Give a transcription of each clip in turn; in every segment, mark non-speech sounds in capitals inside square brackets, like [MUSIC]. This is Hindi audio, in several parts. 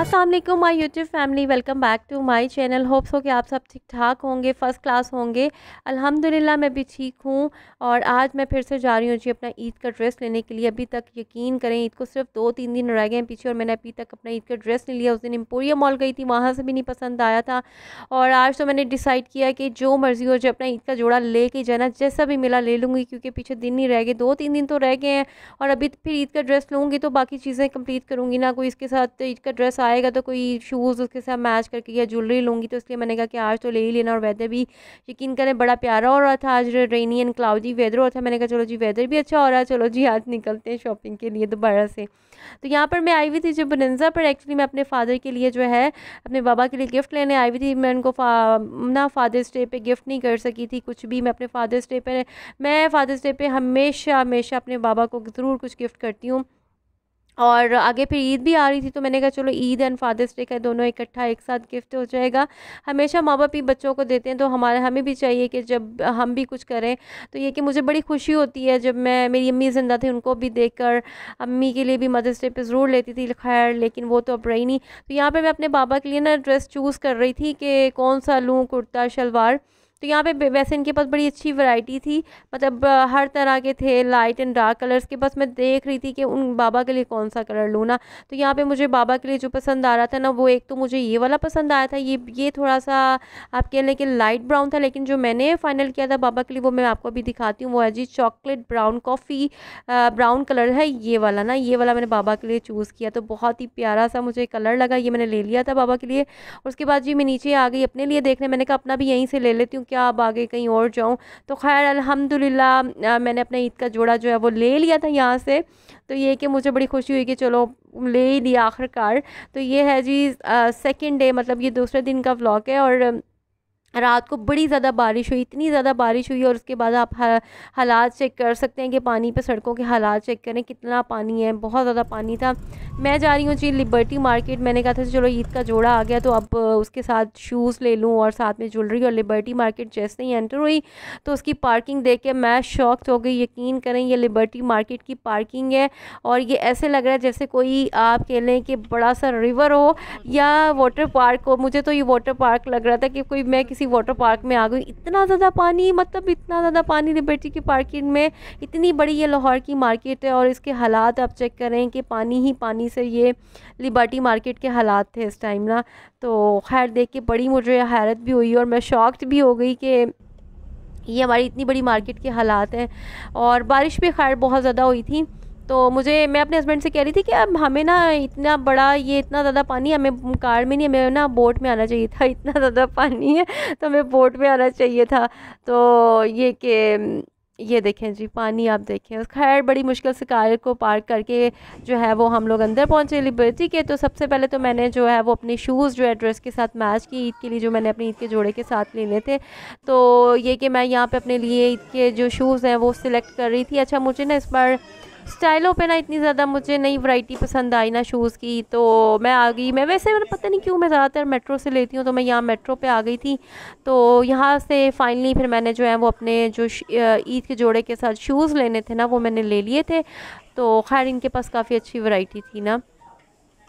Aslam my YouTube family welcome back to my channel hopes हो कि आप सब ठीक ठाक होंगे फ़र्स्ट क्लास होंगे अल्हम्दुलिल्लाह मैं भी ठीक हूँ और आज मैं फिर से जा रही हूँ जी अपना ईद का ड्रेस लेने के लिए अभी तक यकीन करें ईद को सिर्फ दो तीन दिन रह गए हैं पीछे और मैंने अभी तक अपना ईद का ड्रेस नहीं लिया उस दिन एम्पोरियम मॉल गई थी वहाँ से भी नहीं पसंद आया था और आज तो मैंने डिसाइड किया कि जो मर्ज़ी हो जो अपना ईद का जोड़ा ले के जाना जैसा भी मिला ले लूँगी क्योंकि पीछे दिन ही रह गए दो तीन दिन तो रह गए हैं और अभी तो फिर ईद का ड्रेस लूँगी तो बाकी चीज़ें कम्प्लीट करूँगी ना कोई इसके साथ ईद का ड्रेस आएगा तो कोई शूज़ उसके साथ मैच करके या ज्वेलरी लूँगी तो इसलिए मैंने कहा कि आज तो ले ही लेना और वेदर भी यकीन करें बड़ा प्यारा हो रहा था आज रेनी एंड क्लाउडी वेदर हो था मैंने कहा चलो जी वेदर भी अच्छा हो रहा है चलो जी आज निकलते हैं शॉपिंग के लिए दोबारा से तो यहाँ पर मैं आई हुई थी जब बनंजा पर एक्चुअली मैं अपने फादर के लिए जो है अपने बाबा के लिए गिफ्ट लेने आई हुई थी मैं उनको ना फादर्स डे पर गिफ्ट नहीं कर सकी थी कुछ भी मैं अपने फादर्स डे पर मैं फादर्स डे पर हमेशा हमेशा अपने बाबा को ज़रूर कुछ गिफ्ट करती हूँ और आगे फिर ईद भी आ रही थी तो मैंने कहा चलो ईद एंड फादर्स डे का दोनों इकट्ठा एक साथ गिफ्ट हो जाएगा हमेशा माँ बाप ही बच्चों को देते हैं तो हमारे हमें भी चाहिए कि जब हम भी कुछ करें तो ये कि मुझे बड़ी खुशी होती है जब मैं मेरी अम्मी ज़िंदा थी उनको भी देख कर अम्मी के लिए भी मदर्स डे पर ज़रूर लेती थी खैर लेकिन वो तो अब रही नहीं तो यहाँ पर मैं अपने बाबा के लिए ना ड्रेस चूज़ कर रही थी कि कौन सा लूँ कुर्ता शलवार तो यहाँ पे वैसे इनके पास बड़ी अच्छी वैरायटी थी मतलब हर तरह के थे लाइट एंड डार्क कलर्स के बस मैं देख रही थी कि उन बाबा के लिए कौन सा कलर लूँ ना तो यहाँ पे मुझे बाबा के लिए जो पसंद आ रहा था ना वो एक तो मुझे ये वाला पसंद आया था ये ये थोड़ा सा आप कह लें कि लाइट ब्राउन था लेकिन जो मैंने फाइनल किया था बाबा के लिए वो मैं आपको अभी दिखाती हूँ वो है जी chocolate brown coffee brown colour है ये वाला ना ये वाला मैंने बाबा के लिए चूज़ किया तो बहुत ही प्यारा सा मुझे कलर लगा ये मैंने ले लिया था बाबा के लिए और उसके बाद जी मैं नीचे आ गई अपने लिए देखने मैंने कहा अपना भी यहीं से ले लेती हूँ क्या अब आगे कहीं और जाऊँ तो खैर अल्हम्दुलिल्लाह मैंने अपना ईद का जोड़ा जो है वो ले लिया था यहाँ से तो ये कि मुझे बड़ी खुशी हुई कि चलो ले ही लिया आखिरकार तो ये है जी सेकेंड डे मतलब ये दूसरे दिन का ब्लॉक है और रात को बड़ी ज़्यादा बारिश हुई इतनी ज़्यादा बारिश हुई और उसके बाद आप हालात चेक कर सकते हैं कि पानी पे सड़कों के हालात चेक करें कितना पानी है बहुत ज़्यादा पानी था मैं जा रही हूँ जी लिबर्टी मार्केट मैंने कहा था चलो ईद का जोड़ा आ गया तो अब उसके साथ शूज़ ले लूँ और साथ में ज्वेलरी और लिबर्टी मार्केट जैसे ही एंटर हुई तो उसकी पार्किंग देख के मैं शॉक्ड हो गई यकीन करें ये लिबर्टी मार्केट की पार्किंग है और ये ऐसे लग रहा है जैसे कोई आप कह लें कि बड़ा सा रिवर हो या वाटर पार्क हो मुझे तो ये वाटर पार्क लग रहा था कि कोई मैं किसी किसी वाटर पार्क में आ गई इतना ज़्यादा पानी मतलब इतना ज़्यादा पानी लिबर्टी की पार्किंग में इतनी बड़ी ये लाहौर की मार्केट है और इसके हालात आप चेक करें कि पानी ही पानी से ये लिबर्टी मार्केट के हालात थे इस टाइम ना तो खैर देख के बड़ी मुझे हैरत भी हुई और मैं शॉक्ड भी हो गई कि ये हमारी इतनी बड़ी मार्केट के हालात हैं और बारिश भी खैर बहुत ज़्यादा हुई थी तो मुझे मैं अपने हस्बैंड से कह रही थी कि अब हमें ना इतना बड़ा ये इतना ज़्यादा पानी हमें कार में नहीं हमें ना बोट में आना चाहिए था [LAUGHS] इतना ज़्यादा पानी है तो हमें बोट में आना चाहिए था तो ये कि ये देखें जी पानी आप देखें खैर बड़ी मुश्किल से कार को पार्क करके जो है वो हम लोग अंदर पहुंचे लिबर्टी के तो सबसे पहले तो मैंने जो है वो अपने शूज़ जो है ड्रेस के साथ मैच की ईद के लिए जो मैंने अपने ईद के जोड़े के साथ लेने थे तो ये कि मैं यहाँ पे अपने लिए ईद के जो शूज़ हैं वो सिलेक्ट कर रही थी अच्छा मुझे ना इस बार स्टाइलों पे ना इतनी ज़्यादा मुझे नई वैरायटी पसंद आई ना शूज़ की तो मैं आ गई मैं वैसे मैंने मतलब पता नहीं क्यों मैं ज़्यादातर मेट्रो से लेती हूँ तो मैं यहाँ मेट्रो पे आ गई थी तो यहाँ से फाइनली फिर मैंने जो है वो अपने जो ईद के जोड़े के साथ शूज़ लेने थे ना वो मैंने ले लिए थे तो खैर इनके पास काफ़ी अच्छी वैरायटी थी ना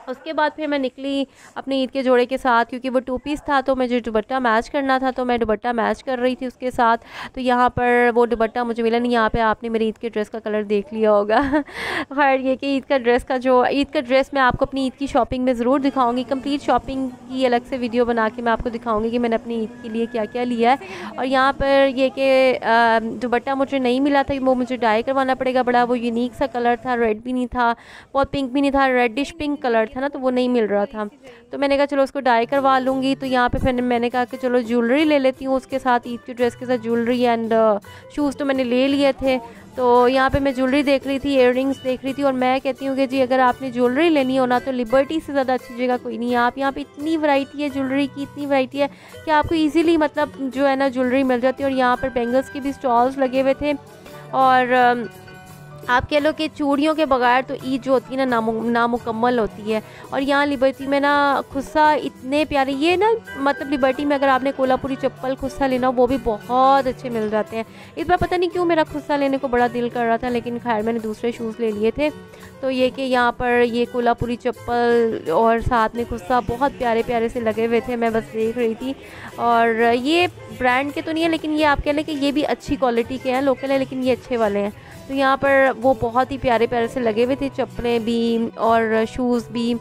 उसके बाद फिर मैं निकली अपने ईद के जोड़े के साथ क्योंकि वो टू पीस था तो मुझे दुबट्टा मैच करना था तो मैं दुबट्टा मैच कर रही थी उसके साथ तो यहाँ पर वो दुबट्टा मुझे मिला नहीं यहाँ पे आपने मेरी ईद के ड्रेस का कलर देख लिया होगा खैर [LAUGHS] ये कि ईद का ड्रेस का जो ईद का ड्रेस मैं आपको अपनी ईद की शॉपिंग में ज़रूर दिखाऊँगी कम्प्लीट शॉपिंग की अलग से वीडियो बना के मैं आपको दिखाऊँगी कि मैंने अपनी ईद के लिए क्या क्या लिया है और यहाँ पर यह कि दुबट्टा मुझे नहीं मिला था वो मुझे डाई करवाना पड़ेगा बड़ा वो यूनिक सा कलर था रेड भी नहीं था बहुत पिंक भी नहीं था रेडिश पिंक कलर था ना तो वो नहीं मिल रहा था तो मैंने कहा चलो उसको डाई करवा लूँगी तो यहाँ पे फिर मैंने कहा कि चलो ज्वेलरी ले लेती हूँ उसके साथ ईद की ड्रेस के साथ ज्वेलरी एंड शूज़ तो मैंने ले लिए थे तो यहाँ पे मैं ज्वेलरी देख रही थी इयर देख रही थी और मैं कहती हूँ कि जी अगर आपने ज्वेलरी लेनी हो ना तो लिबर्टी से ज़्यादा अच्छी जगह कोई नहीं है आप यहाँ पे इतनी वैरायटी है ज्वेलरी की इतनी वैरायटी है कि आपको इजीली मतलब जो है ना ज्वेलरी मिल जाती है और यहाँ पर बैंगल्स के भी स्टॉल्स लगे हुए थे और um, आप कह लो कि चूड़ियों के बगैर तो ईद जो होती है ना नामुकम्मल होती है और यहाँ लिबर्टी में ना खुस्सा इतने प्यारे ये ना मतलब लिबर्टी में अगर आपने कोल्हापुरी चप्पल खुस्सा लेना वो भी बहुत अच्छे मिल जाते हैं इस बार पता नहीं क्यों मेरा खुस्सा लेने को बड़ा दिल कर रहा था लेकिन खैर मैंने दूसरे शूज़ ले लिए थे तो ये कि यहाँ पर ये कोल्हापुरी चप्पल और साथ में खुस्सा बहुत प्यारे प्यारे से लगे हुए थे मैं बस देख रही थी और ये ब्रांड के तो नहीं है लेकिन ये आप कह लें कि ये भी अच्छी क्वालिटी के हैं लोकल है लेकिन ये अच्छे वाले हैं तो यहाँ पर वो बहुत ही प्यारे प्यारे से लगे हुए थे चप्पलें भी और शूज़ भी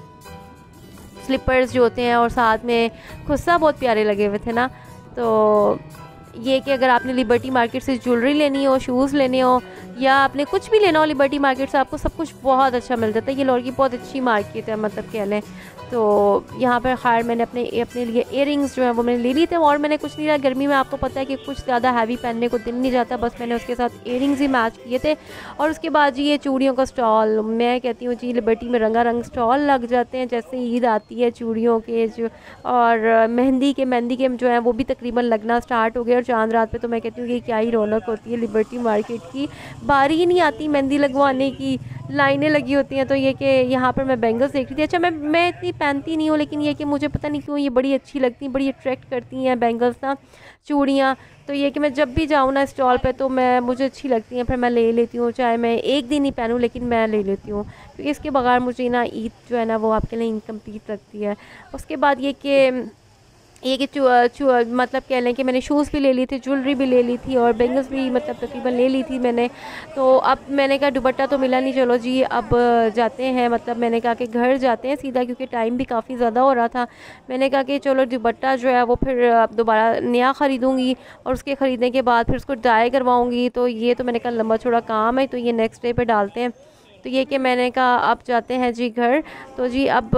स्लीपर्स जो होते हैं और साथ में खुस्सा बहुत प्यारे लगे हुए थे ना तो ये कि अगर आपने लिबर्टी मार्केट से ज्वेलरी लेनी हो शूज़ लेने हो या आपने कुछ भी लेना हो लिबर्टी मार्केट से आपको सब कुछ बहुत अच्छा मिल जाता है ये लाहौर की बहुत अच्छी मार्केट है मतलब कह लें तो यहाँ पर खैर मैंने अपने अपने लिए इयर जो हैं वो मैंने ले ली थे और मैंने कुछ नहीं लिया गर्मी में आपको पता है कि कुछ ज़्यादा हैवी पहनने को दिन नहीं जाता बस मैंने उसके साथ इयर ही मैच किए थे और उसके बाद जी ये चूड़ियों का स्टॉल मैं कहती हूँ जी लिबर्टी में रंगा रंग स्टॉल लग जाते हैं जैसे ईद आती है चूड़ियों के जो और मेहंदी के मेहंदी के जो है वो भी तकरीबन लगना स्टार्ट हो गया और चांद रात पे तो मैं कहती हूँ कि क्या ही रौनक होती है लिबर्टी मार्केट की बारी ही नहीं आती मेहंदी लगवाने की लाइनें लगी होती हैं तो ये कि यहाँ पर मैं बैंगल्स देख रही थी अच्छा मैं मैं इतनी पहनती नहीं हूँ लेकिन ये कि मुझे पता नहीं क्यों ये बड़ी अच्छी लगती हैं बड़ी अट्रैक्ट करती हैं बैंगल्स ना चूड़ियाँ तो ये कि मैं जब भी जाऊँ ना स्टॉल पे तो मैं मुझे अच्छी लगती हैं फिर मैं ले लेती हूँ चाहे मैं एक दिन ही पहनूँ लेकिन मैं ले लेती हूँ क्योंकि इसके बगैर मुझे ना ईद जो है ना वो आपके लिए इनकम्प्लीट लगती है उसके बाद ये कि ये कि मतलब कह लें कि मैंने शूज़ भी ले ली थी ज्वेलरी भी ले ली थी और बैंगल्स भी मतलब तकरीबन ले ली थी मैंने तो अब मैंने कहा दुबट्टा तो मिला नहीं चलो जी अब जाते हैं मतलब मैंने कहा कि घर जाते हैं सीधा क्योंकि टाइम भी काफ़ी ज़्यादा हो रहा था मैंने कहा कि चलो दुबट्टा जो है वो फिर अब दोबारा नया ख़रीदूँगी और उसके ख़रीदने के बाद फिर उसको डाई करवाऊँगी तो ये तो मैंने कहा लंबा छोड़ा काम है तो ये नेक्स्ट डे पर डालते हैं तो ये कि मैंने कहा आप जाते हैं जी घर तो जी अब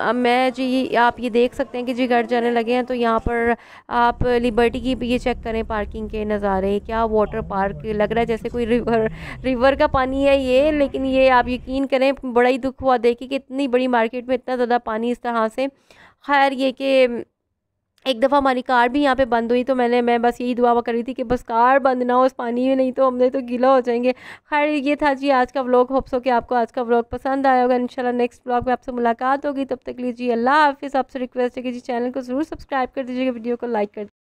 आ, मैं जी आप ये देख सकते हैं कि जी घर जाने लगे हैं तो यहाँ पर आप लिबर्टी की भी ये चेक करें पार्किंग के नज़ारे क्या वाटर पार्क लग रहा है जैसे कोई रिवर रिवर का पानी है ये लेकिन ये आप यकीन करें बड़ा ही दुख हुआ देखिए कि इतनी बड़ी मार्केट में इतना ज़्यादा पानी इस तरह से खैर ये कि एक दफ़ा हमारी कार भी यहाँ पे बंद हुई तो मैंने मैं बस यही दुआ करी थी कि बस कार बंद ना हो उस पानी में नहीं तो हमने तो गीला हो जाएंगे खैर ये था जी आज का व्लॉग होप्स हो कि आपको आज का व्लॉग पसंद आया होगा इंशाल्लाह नेक्स्ट व्लॉग में आपसे मुलाकात होगी तब तक लीजिए अल्लाह हाफिज़ आपसे रिक्वेस्ट है कि जी चैनल को ज़रूर सब्सक्राइब कर दीजिएगा वीडियो को लाइक कर